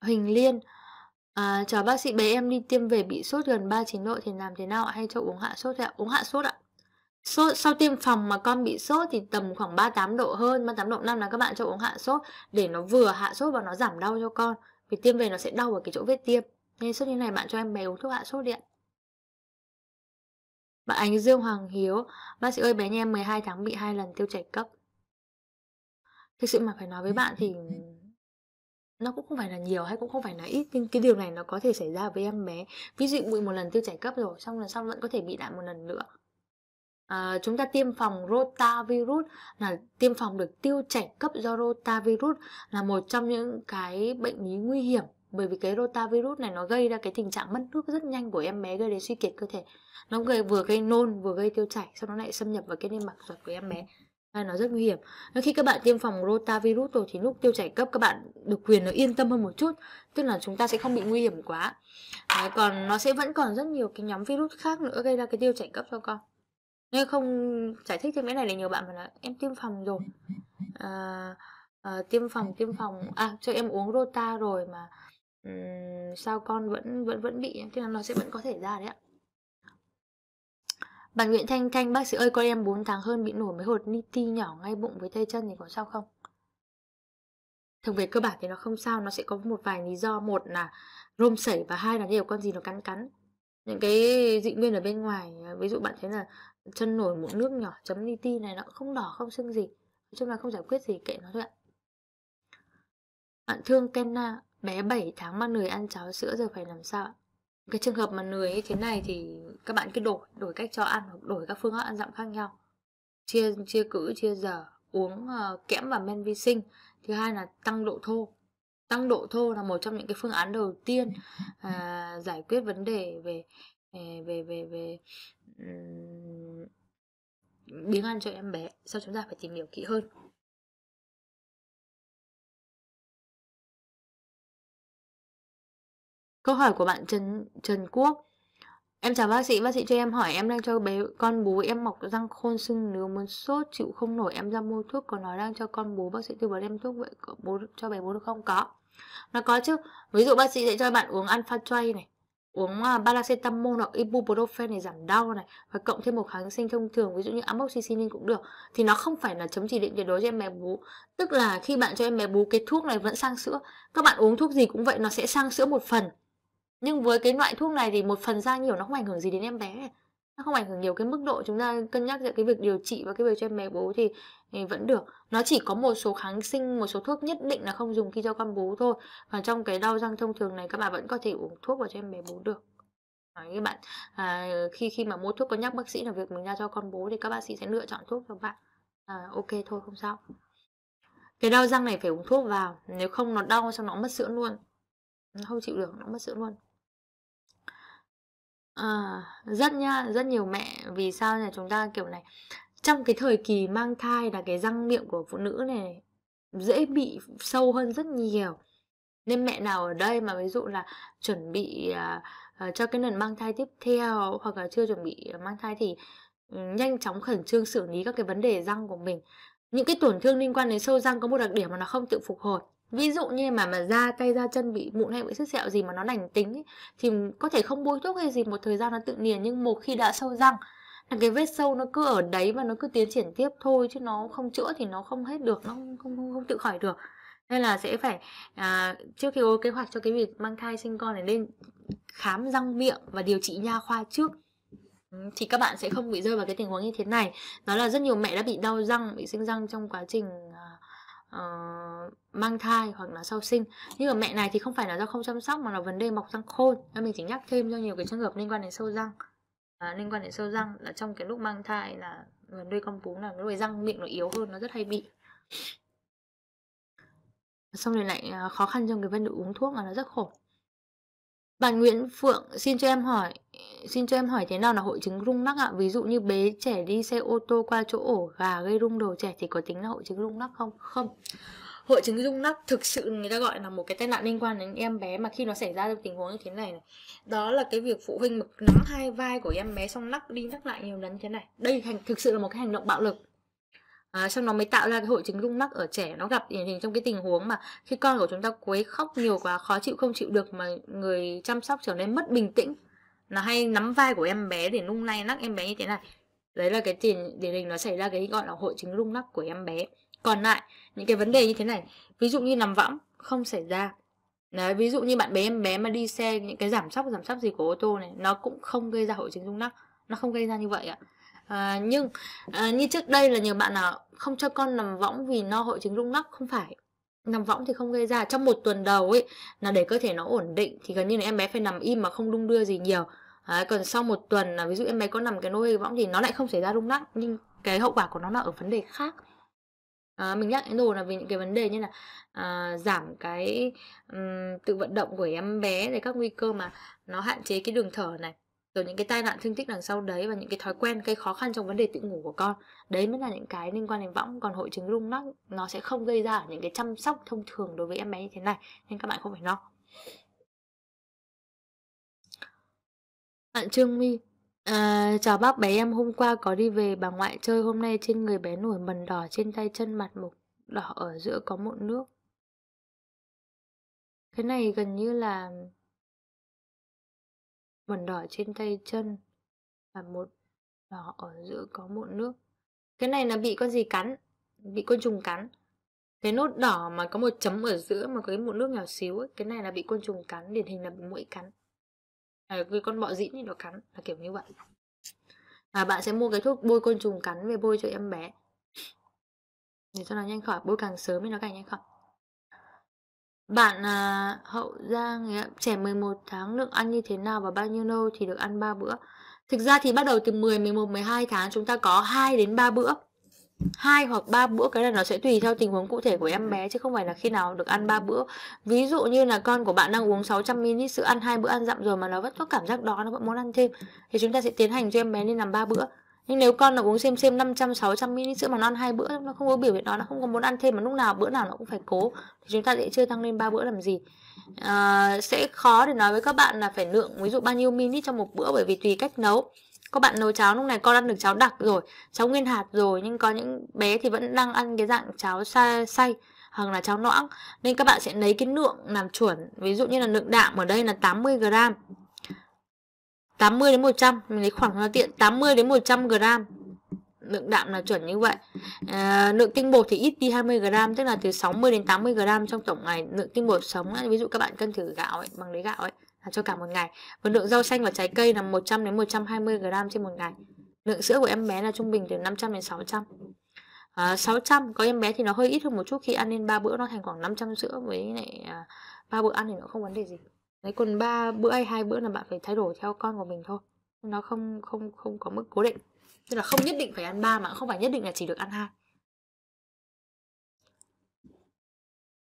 Huỳnh Liên À, chào bác sĩ bé em đi tiêm về bị sốt gần 39 độ thì làm thế nào hay cho uống hạ sốt ạ? Uống hạ sốt ạ. Sốt, sau tiêm phòng mà con bị sốt thì tầm khoảng 38 độ hơn, 38 độ 5 là các bạn cho uống hạ sốt để nó vừa hạ sốt và nó giảm đau cho con. Vì tiêm về nó sẽ đau ở cái chỗ vết tiêm. Nên sốt như này bạn cho em bé uống thuốc hạ sốt đi ạ. Bạn Ánh Dương Hoàng Hiếu, bác sĩ ơi bé nhà em 12 tháng bị hai lần tiêu chảy cấp. Thực sự mà phải nói với bạn thì nó cũng không phải là nhiều hay cũng không phải là ít nhưng cái điều này nó có thể xảy ra với em bé ví dụ bụi một lần tiêu chảy cấp rồi xong lần sau vẫn có thể bị lại một lần nữa à, chúng ta tiêm phòng rotavirus là tiêm phòng được tiêu chảy cấp do rotavirus là một trong những cái bệnh lý nguy hiểm bởi vì cái rotavirus này nó gây ra cái tình trạng mất nước rất nhanh của em bé gây đến suy kiệt cơ thể nó gây vừa gây nôn vừa gây tiêu chảy sau đó lại xâm nhập vào cái niêm mạc ruột của em bé hay nó rất nguy hiểm Nên khi các bạn tiêm phòng rotavirus rồi thì lúc tiêu chảy cấp các bạn được quyền nó yên tâm hơn một chút tức là chúng ta sẽ không bị nguy hiểm quá Đấy, còn nó sẽ vẫn còn rất nhiều cái nhóm virus khác nữa gây ra cái tiêu chảy cấp cho con nên không giải thích thêm cái này là nhiều bạn mà là em tiêm phòng rồi à, à, tiêm phòng tiêm phòng à cho em uống rota rồi mà um, sao con vẫn vẫn vẫn bị tức là nó sẽ vẫn có thể ra đấy ạ bạn Nguyễn Thanh Thanh, bác sĩ ơi con em 4 tháng hơn bị nổi mấy hột ni ti nhỏ ngay bụng với tay chân thì có sao không? Thường về cơ bản thì nó không sao, nó sẽ có một vài lý do. Một là rôm sẩy và hai là nhiều con gì nó cắn cắn. Những cái dị nguyên ở bên ngoài, ví dụ bạn thấy là chân nổi mụn nước nhỏ chấm ni ti này nó không đỏ không sưng gì. Nói chung là không giải quyết gì kệ nó thôi ạ. Bạn thương Kenna, bé 7 tháng mà người ăn cháo sữa giờ phải làm sao ạ? cái trường hợp mà lười như thế này thì các bạn cứ đổi đổi cách cho ăn hoặc đổi các phương pháp ăn dặm khác nhau chia chia cữ chia giờ uống uh, kẽm và men vi sinh thứ hai là tăng độ thô tăng độ thô là một trong những cái phương án đầu tiên uh, giải quyết vấn đề về về về về, về um, biếng ăn cho em bé sau chúng ta phải tìm hiểu kỹ hơn Câu hỏi của bạn Trần Trần Quốc Em chào bác sĩ, bác sĩ cho em hỏi em đang cho bé con bú em mọc răng khôn sưng nếu muốn sốt chịu không nổi em ra mua thuốc có nói đang cho con bú bác sĩ tư vấn em thuốc vậy có bố cho bé bú được không có nó có chứ ví dụ bác sĩ sẽ cho bạn uống alpha tray này uống à, paracetamol hoặc ibuprofen để giảm đau này và cộng thêm một kháng sinh thông thường ví dụ như amoxicillin cũng được thì nó không phải là chống chỉ định tuyệt đối cho em bé bú tức là khi bạn cho em bé bú cái thuốc này vẫn sang sữa các bạn uống thuốc gì cũng vậy nó sẽ sang sữa một phần nhưng với cái loại thuốc này thì một phần ra nhiều nó không ảnh hưởng gì đến em bé nó không ảnh hưởng nhiều cái mức độ chúng ta cân nhắc giữa cái việc điều trị và cái việc cho em bé bú thì, thì vẫn được nó chỉ có một số kháng sinh một số thuốc nhất định là không dùng khi cho con bú thôi và trong cái đau răng thông thường này các bạn vẫn có thể uống thuốc vào cho em bé bú được Đấy, các bạn à, khi khi mà mua thuốc có nhắc bác sĩ là việc mình ra cho con bú thì các bác sĩ sẽ lựa chọn thuốc cho bạn à, ok thôi không sao cái đau răng này phải uống thuốc vào nếu không nó đau xong nó mất sữa luôn nó không chịu được nó mất sữa luôn À, rất nhá, rất nhiều mẹ vì sao là chúng ta, kiểu này, trong cái thời kỳ mang thai là cái răng miệng của phụ nữ này dễ bị sâu hơn rất nhiều. Nên mẹ nào ở đây mà ví dụ là chuẩn bị à, à, cho cái lần mang thai tiếp theo hoặc là chưa chuẩn bị mang thai thì ừ, nhanh chóng khẩn trương xử lý các cái vấn đề răng của mình. Những cái tổn thương liên quan đến sâu răng có một đặc điểm mà nó không tự phục hồi ví dụ như mà mà da tay da chân bị mụn hay bị sứt sẹo gì mà nó lành tính ấy, thì có thể không bôi thuốc hay gì một thời gian nó tự liền nhưng một khi đã sâu răng là cái vết sâu nó cứ ở đấy và nó cứ tiến triển tiếp thôi chứ nó không chữa thì nó không hết được nó không không không, không tự khỏi được nên là sẽ phải à, trước khi có kế hoạch cho cái việc mang thai sinh con này nên khám răng miệng và điều trị nha khoa trước ừ, thì các bạn sẽ không bị rơi vào cái tình huống như thế này đó là rất nhiều mẹ đã bị đau răng bị sinh răng trong quá trình à, uh, mang thai hoặc là sau sinh nhưng ở mẹ này thì không phải là do không chăm sóc mà là vấn đề mọc răng khôn nên mình chỉ nhắc thêm cho nhiều cái trường hợp liên quan đến sâu răng à, liên quan đến sâu răng là trong cái lúc mang thai là vấn đề con bú là cái đuôi răng miệng nó yếu hơn nó rất hay bị xong rồi lại ờ, khó khăn trong cái vấn đề uống thuốc là nó rất khổ bạn Nguyễn Phượng xin cho em hỏi xin cho em hỏi thế nào là hội chứng rung lắc ạ? Ví dụ như bế trẻ đi xe ô tô qua chỗ ổ gà gây rung đầu trẻ thì có tính là hội chứng rung lắc không? Không. Hội chứng rung lắc thực sự người ta gọi là một cái tai nạn liên quan đến em bé mà khi nó xảy ra trong tình huống như thế này này. Đó là cái việc phụ huynh mực nắm hai vai của em bé xong lắc đi lắc lại nhiều lần như thế này. Đây hành thực sự là một cái hành động bạo lực à, xong nó mới tạo ra cái hội chứng rung mắc ở trẻ nó gặp điển hình trong cái tình huống mà khi con của chúng ta quấy khóc nhiều quá khó chịu không chịu được mà người chăm sóc trở nên mất bình tĩnh nó hay nắm vai của em bé để nung lay nắc em bé như thế này đấy là cái tiền điển hình nó xảy ra cái gọi là hội chứng rung lắc của em bé còn lại những cái vấn đề như thế này ví dụ như nằm võng không xảy ra Đấy, ví dụ như bạn bé em bé mà đi xe những cái giảm sóc giảm sóc gì của ô tô này nó cũng không gây ra hội chứng rung lắc nó không gây ra như vậy ạ À, nhưng à, như trước đây là nhiều bạn là không cho con nằm võng vì no hội chứng rung lắc không phải nằm võng thì không gây ra trong một tuần đầu ấy là để cơ thể nó ổn định thì gần như là em bé phải nằm im mà không đung đưa gì nhiều Đấy, còn sau một tuần là ví dụ em bé có nằm cái nôi võng thì nó lại không xảy ra rung lắc nhưng cái hậu quả của nó là ở vấn đề khác à, mình nhắc đến đồ là vì những cái vấn đề như là à, giảm cái um, tự vận động của em bé rồi các nguy cơ mà nó hạn chế cái đường thở này rồi những cái tai nạn thương tích đằng sau đấy và những cái thói quen gây khó khăn trong vấn đề tự ngủ của con đấy mới là những cái liên quan đến võng còn hội chứng rung lắc nó sẽ không gây ra những cái chăm sóc thông thường đối với em bé như thế này nên các bạn không phải lo bạn trương my À, chào bác bé em hôm qua có đi về bà ngoại chơi hôm nay trên người bé nổi mần đỏ trên tay chân mặt mục đỏ ở giữa có mụn nước cái này gần như là mẩn đỏ trên tay chân và một đỏ ở giữa có mụn nước cái này là bị con gì cắn bị côn trùng cắn cái nốt đỏ mà có một chấm ở giữa mà có cái mụn nước nhỏ xíu ấy, cái này là bị côn trùng cắn điển hình là bị muỗi cắn à, cái con bọ dĩ thì nó cắn là kiểu như vậy và bạn sẽ mua cái thuốc bôi côn trùng cắn về bôi cho em bé để cho nó nhanh khỏi bôi càng sớm thì nó càng nhanh khỏi bạn à, Hậu Giang ấy, trẻ 11 tháng lượng ăn như thế nào và bao nhiêu lâu thì được ăn 3 bữa. Thực ra thì bắt đầu từ 10, 11, 12 tháng chúng ta có 2 đến 3 bữa. 2 hoặc 3 bữa cái này nó sẽ tùy theo tình huống cụ thể của em bé chứ không phải là khi nào được ăn 3 bữa. Ví dụ như là con của bạn đang uống 600 ml sữa ăn hai bữa ăn dặm rồi mà nó vẫn có cảm giác đó nó vẫn muốn ăn thêm thì chúng ta sẽ tiến hành cho em bé nên làm 3 bữa nhưng nếu con nó uống xem xem 500 600 ml sữa mà ăn hai bữa nó không có biểu hiện đó nó không có muốn ăn thêm mà lúc nào bữa nào nó cũng phải cố thì chúng ta sẽ chưa tăng lên ba bữa làm gì à, sẽ khó để nói với các bạn là phải lượng ví dụ bao nhiêu ml trong một bữa bởi vì tùy cách nấu các bạn nấu cháo lúc này con ăn được cháo đặc rồi cháo nguyên hạt rồi nhưng có những bé thì vẫn đang ăn cái dạng cháo say, say hoặc là cháo noãng nên các bạn sẽ lấy cái lượng làm chuẩn ví dụ như là lượng đạm ở đây là 80 gram 80 đến 100 mình lấy khoảng nó tiện 80 đến 100 gram lượng đạm là chuẩn như vậy à, lượng tinh bột thì ít đi 20 gram tức là từ 60 đến 80 gram trong tổng ngày lượng tinh bột sống ví dụ các bạn cân thử gạo ấy, bằng lấy gạo ấy là cho cả một ngày và lượng rau xanh và trái cây là 100 đến 120 gram trên một ngày lượng sữa của em bé là trung bình từ 500 đến 600 à, 600 có em bé thì nó hơi ít hơn một chút khi ăn lên ba bữa nó thành khoảng 500 sữa với lại à, ba bữa ăn thì nó không vấn đề gì đấy còn ba bữa hay hai bữa là bạn phải thay đổi theo con của mình thôi nó không không không có mức cố định tức là không nhất định phải ăn ba mà không phải nhất định là chỉ được ăn hai